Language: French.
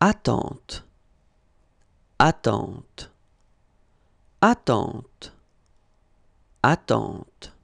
attente, attente, attente, attente.